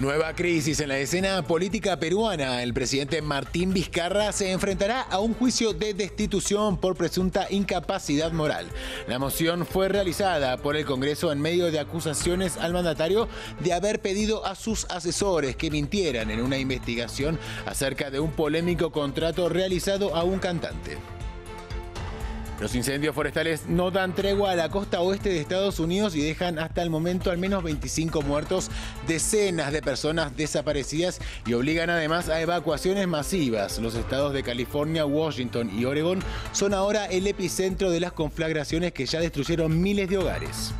Nueva crisis en la escena política peruana. El presidente Martín Vizcarra se enfrentará a un juicio de destitución por presunta incapacidad moral. La moción fue realizada por el Congreso en medio de acusaciones al mandatario de haber pedido a sus asesores que mintieran en una investigación acerca de un polémico contrato realizado a un cantante. Los incendios forestales no dan tregua a la costa oeste de Estados Unidos y dejan hasta el momento al menos 25 muertos, decenas de personas desaparecidas y obligan además a evacuaciones masivas. Los estados de California, Washington y Oregon son ahora el epicentro de las conflagraciones que ya destruyeron miles de hogares.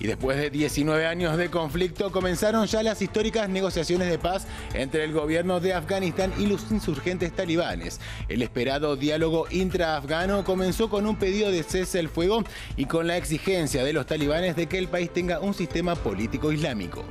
Y después de 19 años de conflicto comenzaron ya las históricas negociaciones de paz entre el gobierno de Afganistán y los insurgentes talibanes. El esperado diálogo intraafgano comenzó con un pedido de cese el fuego y con la exigencia de los talibanes de que el país tenga un sistema político islámico.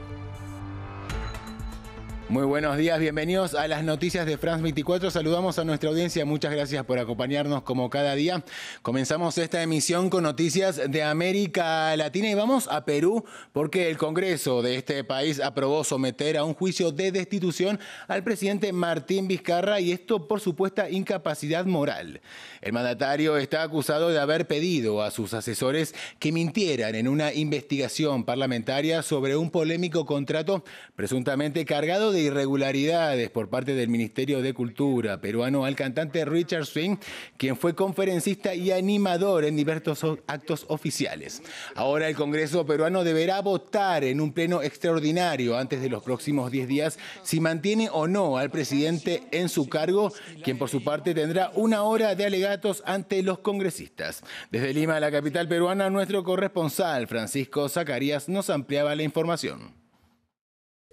Muy buenos días, bienvenidos a las noticias de France 24. Saludamos a nuestra audiencia, muchas gracias por acompañarnos como cada día. Comenzamos esta emisión con noticias de América Latina y vamos a Perú porque el Congreso de este país aprobó someter a un juicio de destitución al presidente Martín Vizcarra y esto por supuesta incapacidad moral. El mandatario está acusado de haber pedido a sus asesores que mintieran en una investigación parlamentaria sobre un polémico contrato presuntamente cargado de irregularidades por parte del Ministerio de Cultura peruano al cantante Richard Swing, quien fue conferencista y animador en diversos actos oficiales. Ahora el Congreso peruano deberá votar en un pleno extraordinario antes de los próximos 10 días si mantiene o no al presidente en su cargo, quien por su parte tendrá una hora de alegatos ante los congresistas. Desde Lima, la capital peruana, nuestro corresponsal Francisco Zacarías nos ampliaba la información.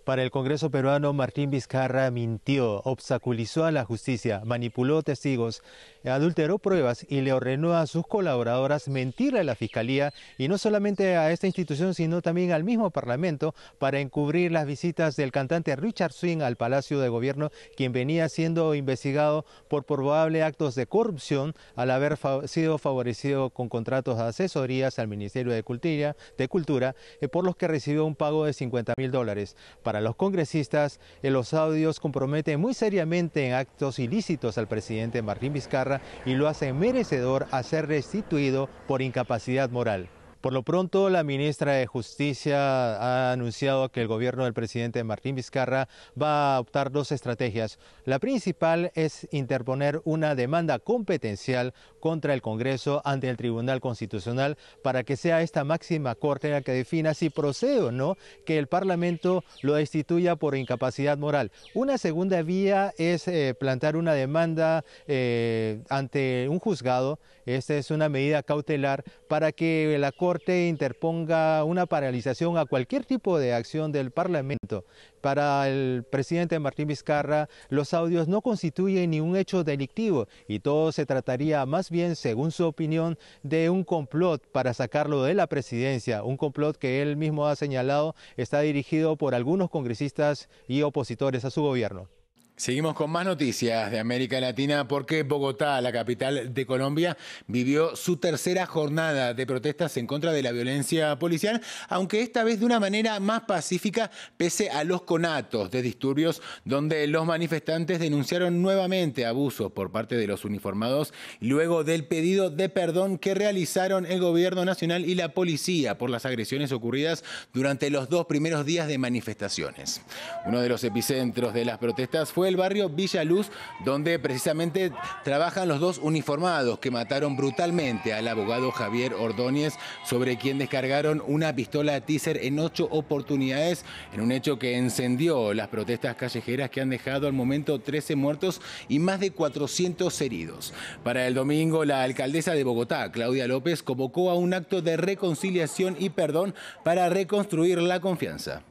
Para el Congreso peruano, Martín Vizcarra mintió, obstaculizó a la justicia, manipuló testigos, adulteró pruebas y le ordenó a sus colaboradoras mentir a la Fiscalía y no solamente a esta institución, sino también al mismo Parlamento para encubrir las visitas del cantante Richard Swing al Palacio de Gobierno, quien venía siendo investigado por probable actos de corrupción al haber sido favorecido con contratos de asesorías al Ministerio de Cultura, de Cultura eh, por los que recibió un pago de 50 mil dólares. Para Los congresistas en los audios comprometen muy seriamente en actos ilícitos al presidente Martín Vizcarra y lo hacen merecedor a ser restituido por incapacidad moral. Por lo pronto, la ministra de Justicia ha anunciado que el gobierno del presidente Martín Vizcarra va a optar dos estrategias. La principal es interponer una demanda competencial contra el Congreso ante el Tribunal Constitucional para que sea esta máxima corte la que defina si procede o no que el Parlamento lo destituya por incapacidad moral. Una segunda vía es eh, plantar una demanda eh, ante un juzgado. Esta es una medida cautelar para que la Corte interponga una paralización a cualquier tipo de acción del Parlamento. Para el presidente Martín Vizcarra, los audios no constituyen ni un hecho delictivo y todo se trataría más bien, según su opinión, de un complot para sacarlo de la presidencia, un complot que él mismo ha señalado está dirigido por algunos congresistas y opositores a su gobierno. Seguimos con más noticias de América Latina porque Bogotá, la capital de Colombia, vivió su tercera jornada de protestas en contra de la violencia policial, aunque esta vez de una manera más pacífica pese a los conatos de disturbios donde los manifestantes denunciaron nuevamente abusos por parte de los uniformados luego del pedido de perdón que realizaron el gobierno nacional y la policía por las agresiones ocurridas durante los dos primeros días de manifestaciones. Uno de los epicentros de las protestas fue el barrio Villa Luz, donde precisamente trabajan los dos uniformados que mataron brutalmente al abogado Javier Ordóñez, sobre quien descargaron una pistola teaser en ocho oportunidades, en un hecho que encendió las protestas callejeras que han dejado al momento 13 muertos y más de 400 heridos. Para el domingo, la alcaldesa de Bogotá, Claudia López, convocó a un acto de reconciliación y perdón para reconstruir la confianza.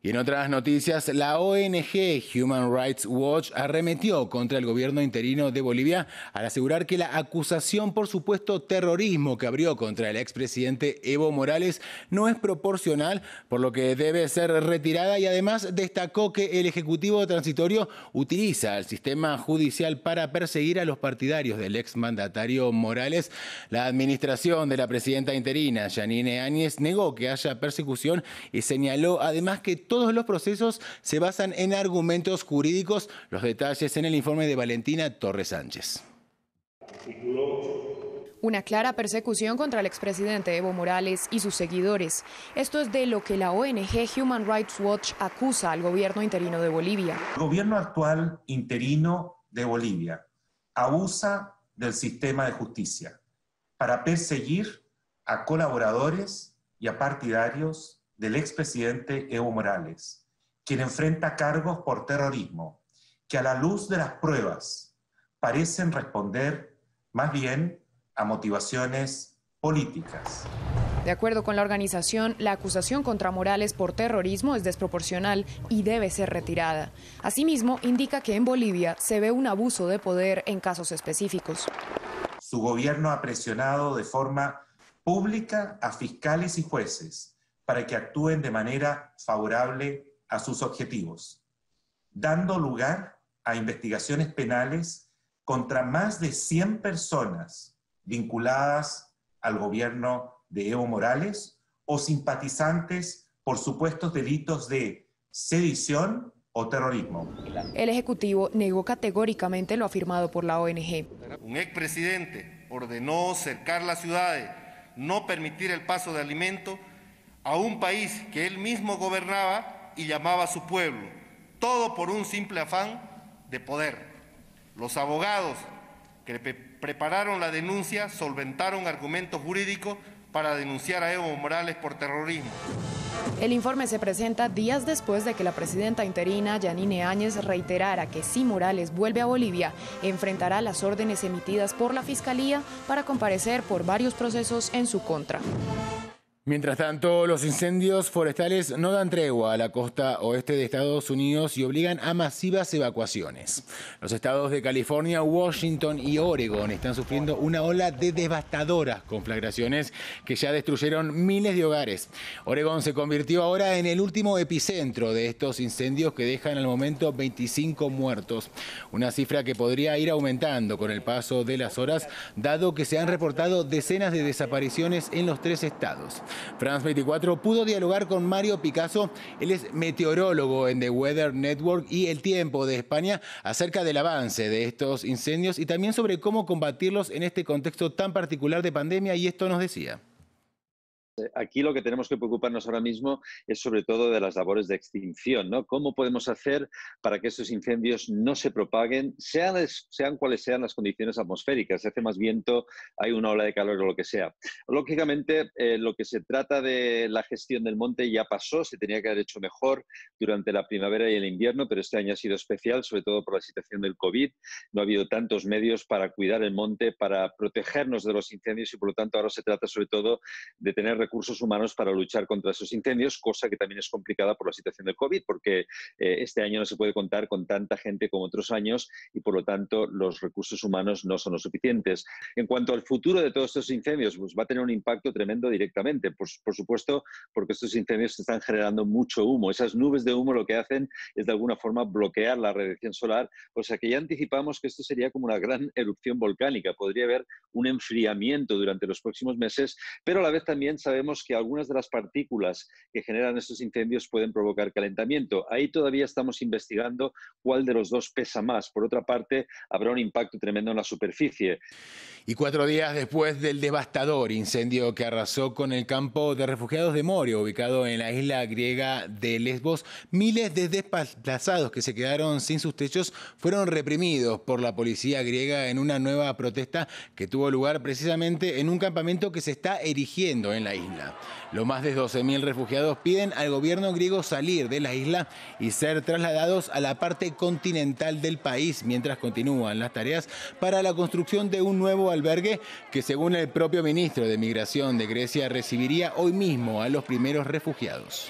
Y en otras noticias, la ONG Human Rights Watch arremetió contra el gobierno interino de Bolivia al asegurar que la acusación por supuesto terrorismo que abrió contra el expresidente Evo Morales no es proporcional, por lo que debe ser retirada y además destacó que el Ejecutivo Transitorio utiliza el sistema judicial para perseguir a los partidarios del exmandatario Morales. La administración de la presidenta interina, Janine Áñez, negó que haya persecución y señaló además que todo todos los procesos se basan en argumentos jurídicos. Los detalles en el informe de Valentina Torres Sánchez. Una clara persecución contra el expresidente Evo Morales y sus seguidores. Esto es de lo que la ONG Human Rights Watch acusa al gobierno interino de Bolivia. El gobierno actual interino de Bolivia abusa del sistema de justicia para perseguir a colaboradores y a partidarios del expresidente Evo Morales, quien enfrenta cargos por terrorismo que a la luz de las pruebas parecen responder más bien a motivaciones políticas. De acuerdo con la organización, la acusación contra Morales por terrorismo es desproporcional y debe ser retirada. Asimismo, indica que en Bolivia se ve un abuso de poder en casos específicos. Su gobierno ha presionado de forma pública a fiscales y jueces para que actúen de manera favorable a sus objetivos, dando lugar a investigaciones penales contra más de 100 personas vinculadas al gobierno de Evo Morales o simpatizantes por supuestos delitos de sedición o terrorismo. El Ejecutivo negó categóricamente lo afirmado por la ONG. Un expresidente ordenó cercar las ciudades, no permitir el paso de alimentos a un país que él mismo gobernaba y llamaba a su pueblo, todo por un simple afán de poder. Los abogados que prepararon la denuncia solventaron argumentos jurídicos para denunciar a Evo Morales por terrorismo. El informe se presenta días después de que la presidenta interina Yanine Áñez reiterara que si Morales vuelve a Bolivia, enfrentará las órdenes emitidas por la Fiscalía para comparecer por varios procesos en su contra. Mientras tanto, los incendios forestales no dan tregua a la costa oeste de Estados Unidos y obligan a masivas evacuaciones. Los estados de California, Washington y Oregon están sufriendo una ola de devastadoras conflagraciones que ya destruyeron miles de hogares. Oregon se convirtió ahora en el último epicentro de estos incendios que dejan al momento 25 muertos, una cifra que podría ir aumentando con el paso de las horas, dado que se han reportado decenas de desapariciones en los tres estados. France 24 pudo dialogar con Mario Picasso, él es meteorólogo en The Weather Network y El Tiempo de España, acerca del avance de estos incendios y también sobre cómo combatirlos en este contexto tan particular de pandemia y esto nos decía. Aquí lo que tenemos que preocuparnos ahora mismo es sobre todo de las labores de extinción, ¿no? ¿Cómo podemos hacer para que estos incendios no se propaguen, sean, sean cuales sean las condiciones atmosféricas? Se hace más viento, hay una ola de calor o lo que sea. Lógicamente, eh, lo que se trata de la gestión del monte ya pasó, se tenía que haber hecho mejor durante la primavera y el invierno, pero este año ha sido especial, sobre todo por la situación del COVID. No ha habido tantos medios para cuidar el monte, para protegernos de los incendios y, por lo tanto, ahora se trata sobre todo de tener recursos humanos para luchar contra esos incendios, cosa que también es complicada por la situación del COVID, porque eh, este año no se puede contar con tanta gente como otros años y por lo tanto los recursos humanos no son los suficientes. En cuanto al futuro de todos estos incendios, pues va a tener un impacto tremendo directamente, por, por supuesto, porque estos incendios están generando mucho humo. Esas nubes de humo lo que hacen es de alguna forma bloquear la radiación solar, o sea que ya anticipamos que esto sería como una gran erupción volcánica, podría haber un enfriamiento durante los próximos meses, pero a la vez también sabemos Vemos que algunas de las partículas que generan estos incendios pueden provocar calentamiento. Ahí todavía estamos investigando cuál de los dos pesa más. Por otra parte, habrá un impacto tremendo en la superficie. Y cuatro días después del devastador incendio que arrasó con el campo de refugiados de Morio, ubicado en la isla griega de Lesbos, miles de desplazados que se quedaron sin sus techos fueron reprimidos por la policía griega en una nueva protesta que tuvo lugar precisamente en un campamento que se está erigiendo en la isla. Los más de 12.000 refugiados piden al gobierno griego salir de la isla y ser trasladados a la parte continental del país mientras continúan las tareas para la construcción de un nuevo albergue que según el propio ministro de Migración de Grecia recibiría hoy mismo a los primeros refugiados.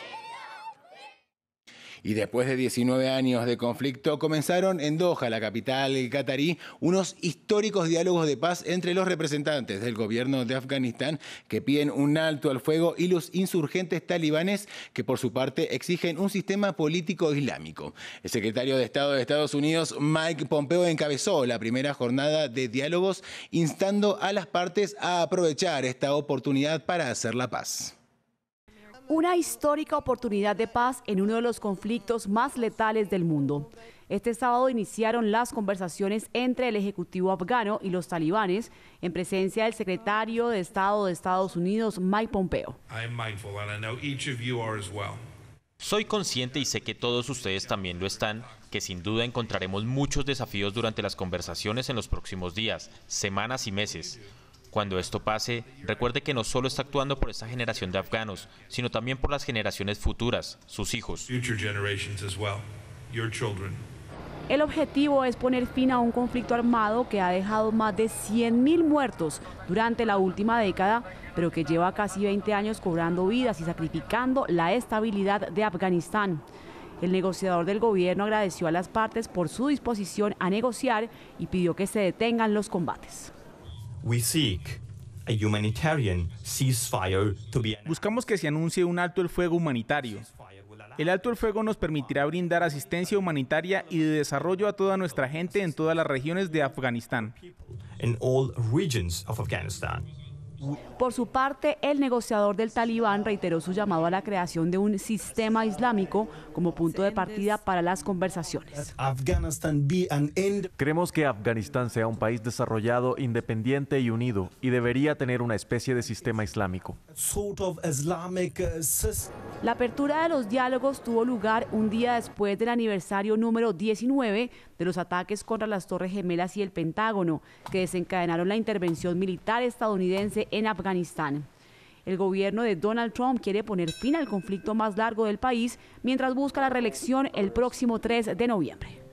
Y después de 19 años de conflicto, comenzaron en Doha, la capital qatarí, unos históricos diálogos de paz entre los representantes del gobierno de Afganistán que piden un alto al fuego y los insurgentes talibanes que por su parte exigen un sistema político islámico. El secretario de Estado de Estados Unidos, Mike Pompeo, encabezó la primera jornada de diálogos instando a las partes a aprovechar esta oportunidad para hacer la paz una histórica oportunidad de paz en uno de los conflictos más letales del mundo. Este sábado iniciaron las conversaciones entre el Ejecutivo afgano y los talibanes en presencia del secretario de Estado de Estados Unidos, Mike Pompeo. Soy consciente y sé que todos ustedes también lo están, que sin duda encontraremos muchos desafíos durante las conversaciones en los próximos días, semanas y meses. Cuando esto pase, recuerde que no solo está actuando por esta generación de afganos, sino también por las generaciones futuras, sus hijos. El objetivo es poner fin a un conflicto armado que ha dejado más de 100.000 muertos durante la última década, pero que lleva casi 20 años cobrando vidas y sacrificando la estabilidad de Afganistán. El negociador del gobierno agradeció a las partes por su disposición a negociar y pidió que se detengan los combates. Buscamos que se anuncie un alto el fuego humanitario. El alto el fuego nos permitirá brindar asistencia humanitaria y de desarrollo a toda nuestra gente en todas las regiones de Afganistán. Por su parte, el negociador del talibán reiteró su llamado a la creación de un sistema islámico como punto de partida para las conversaciones. Creemos que Afganistán sea un país desarrollado, independiente y unido, y debería tener una especie de sistema islámico. Eh, la apertura de los diálogos tuvo lugar un día después del aniversario número 19 de los ataques contra las Torres Gemelas y el Pentágono, que desencadenaron la intervención militar estadounidense en Afganistán. El gobierno de Donald Trump quiere poner fin al conflicto más largo del país mientras busca la reelección el próximo 3 de noviembre.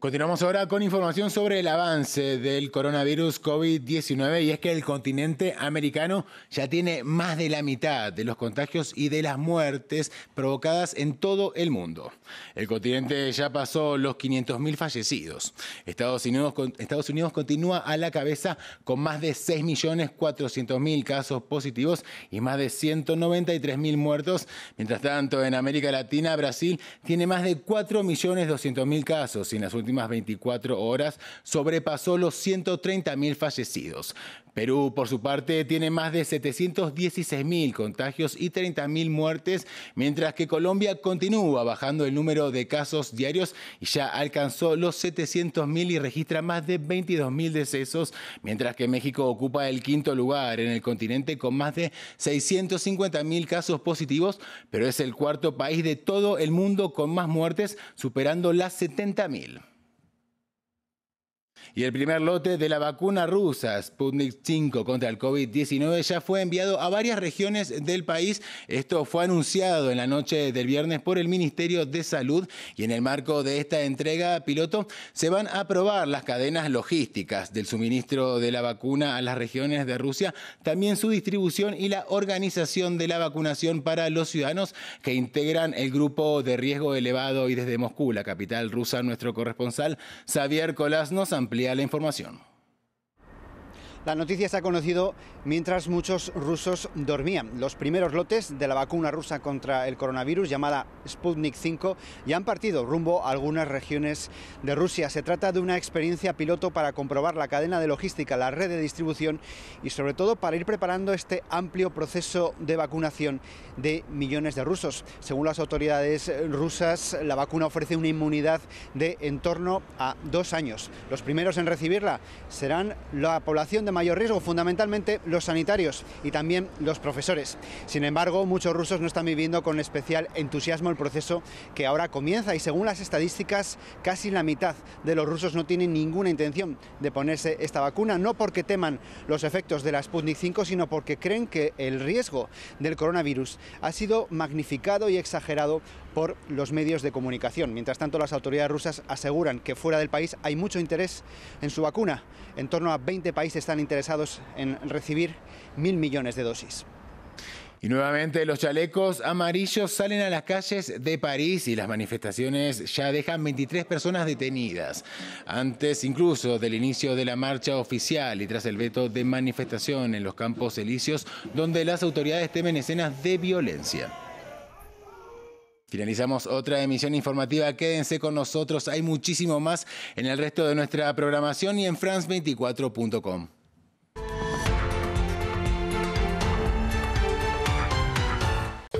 Continuamos ahora con información sobre el avance del coronavirus COVID-19 y es que el continente americano ya tiene más de la mitad de los contagios y de las muertes provocadas en todo el mundo. El continente ya pasó los 500.000 fallecidos. Estados Unidos, Estados Unidos continúa a la cabeza con más de 6.400.000 casos positivos y más de 193.000 muertos. Mientras tanto, en América Latina, Brasil tiene más de 4.200.000 casos y en las últimas últimas 24 horas sobrepasó los 130.000 fallecidos. Perú, por su parte, tiene más de 716.000 contagios y 30.000 muertes, mientras que Colombia continúa bajando el número de casos diarios y ya alcanzó los 700.000 y registra más de 22.000 decesos, mientras que México ocupa el quinto lugar en el continente con más de 650.000 casos positivos, pero es el cuarto país de todo el mundo con más muertes, superando las 70.000. Y el primer lote de la vacuna rusa Sputnik 5 contra el COVID-19 ya fue enviado a varias regiones del país. Esto fue anunciado en la noche del viernes por el Ministerio de Salud y en el marco de esta entrega piloto se van a probar las cadenas logísticas del suministro de la vacuna a las regiones de Rusia, también su distribución y la organización de la vacunación para los ciudadanos que integran el grupo de riesgo elevado y desde Moscú, la capital rusa, nuestro corresponsal Xavier Colas nos amplió amplía la información. La noticia se ha conocido mientras muchos rusos dormían. Los primeros lotes de la vacuna rusa contra el coronavirus, llamada Sputnik 5, ya han partido rumbo a algunas regiones de Rusia. Se trata de una experiencia piloto para comprobar la cadena de logística, la red de distribución y sobre todo para ir preparando este amplio proceso de vacunación de millones de rusos. Según las autoridades rusas, la vacuna ofrece una inmunidad de en torno a dos años. Los primeros en recibirla serán la población de mayor riesgo, fundamentalmente los sanitarios y también los profesores. Sin embargo, muchos rusos no están viviendo con especial entusiasmo el proceso que ahora comienza y según las estadísticas, casi la mitad de los rusos no tienen ninguna intención de ponerse esta vacuna, no porque teman los efectos de la Sputnik 5, sino porque creen que el riesgo del coronavirus ha sido magnificado y exagerado por los medios de comunicación. Mientras tanto, las autoridades rusas aseguran que fuera del país hay mucho interés en su vacuna. En torno a 20 países están interesados en recibir mil millones de dosis. Y nuevamente los chalecos amarillos salen a las calles de París y las manifestaciones ya dejan 23 personas detenidas. Antes incluso del inicio de la marcha oficial y tras el veto de manifestación en los campos elíseos, donde las autoridades temen escenas de violencia. Finalizamos otra emisión informativa. Quédense con nosotros. Hay muchísimo más en el resto de nuestra programación y en france24.com.